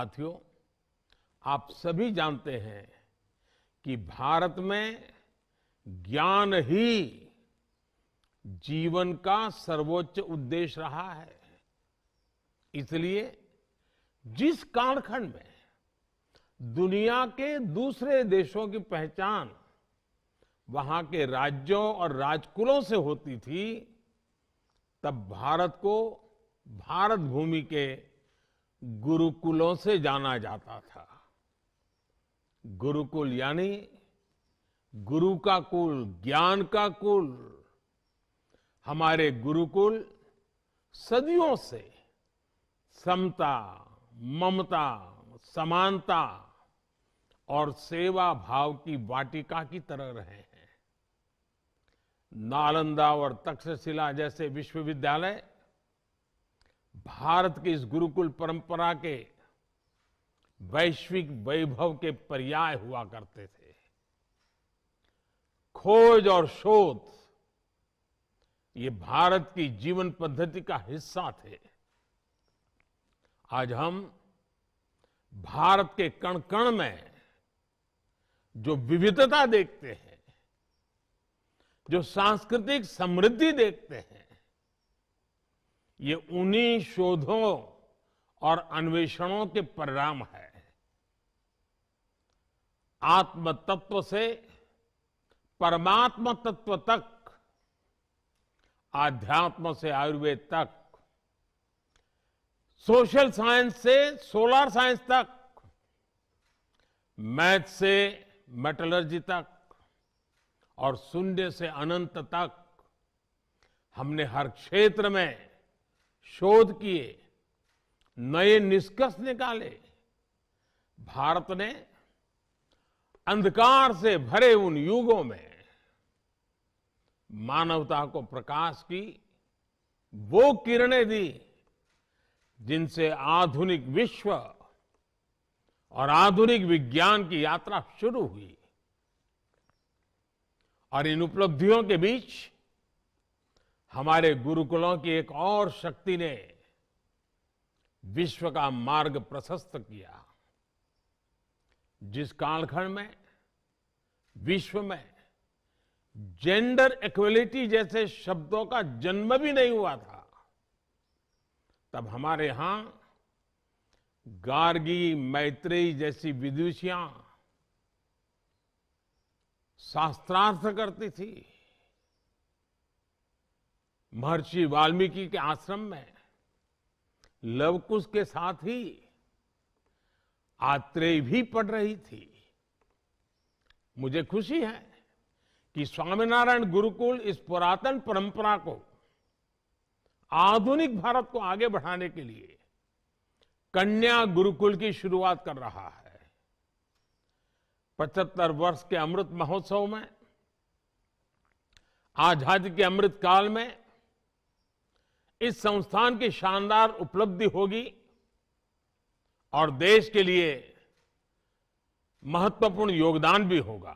साथियों आप सभी जानते हैं कि भारत में ज्ञान ही जीवन का सर्वोच्च उद्देश्य रहा है इसलिए जिस कालखंड में दुनिया के दूसरे देशों की पहचान वहां के राज्यों और राजकुलों से होती थी तब भारत को भारत भूमि के गुरुकुलों से जाना जाता था गुरुकुल यानी गुरु का कुल ज्ञान का कुल हमारे गुरुकुल सदियों से समता ममता समानता और सेवा भाव की वाटिका की तरह रहे हैं नालंदा और तक्षशिला जैसे विश्वविद्यालय भारत की इस गुरुकुल परंपरा के वैश्विक वैभव के पर्याय हुआ करते थे खोज और शोध ये भारत की जीवन पद्धति का हिस्सा थे आज हम भारत के कण कण में जो विविधता देखते हैं जो सांस्कृतिक समृद्धि देखते हैं ये उन्हीं शोधों और अन्वेषणों के परिणाम है आत्म तत्व से परमात्म तत्व तक आध्यात्म से आयुर्वेद तक सोशल साइंस से सोलर साइंस तक मैथ से मेटलर्जी तक और शून्य से अनंत तक हमने हर क्षेत्र में शोध किए नए निष्कर्ष निकाले भारत ने अंधकार से भरे उन युगों में मानवता को प्रकाश की वो किरणें दी जिनसे आधुनिक विश्व और आधुनिक विज्ञान की यात्रा शुरू हुई और इन उपलब्धियों के बीच हमारे गुरुकुलों की एक और शक्ति ने विश्व का मार्ग प्रशस्त किया जिस कालखंड में विश्व में जेंडर इक्वलिटी जैसे शब्दों का जन्म भी नहीं हुआ था तब हमारे यहां गार्गी मैत्रेयी जैसी विदुषियां शास्त्रार्थ करती थी महर्षि वाल्मीकि के आश्रम में लवकुश के साथ ही आत्रेय भी पढ़ रही थी मुझे खुशी है कि स्वामीनारायण गुरुकुल इस पुरातन परंपरा को आधुनिक भारत को आगे बढ़ाने के लिए कन्या गुरुकुल की शुरुआत कर रहा है पचहत्तर वर्ष के अमृत महोत्सव में आजादी के अमृत काल में इस संस्थान की शानदार उपलब्धि होगी और देश के लिए महत्वपूर्ण योगदान भी होगा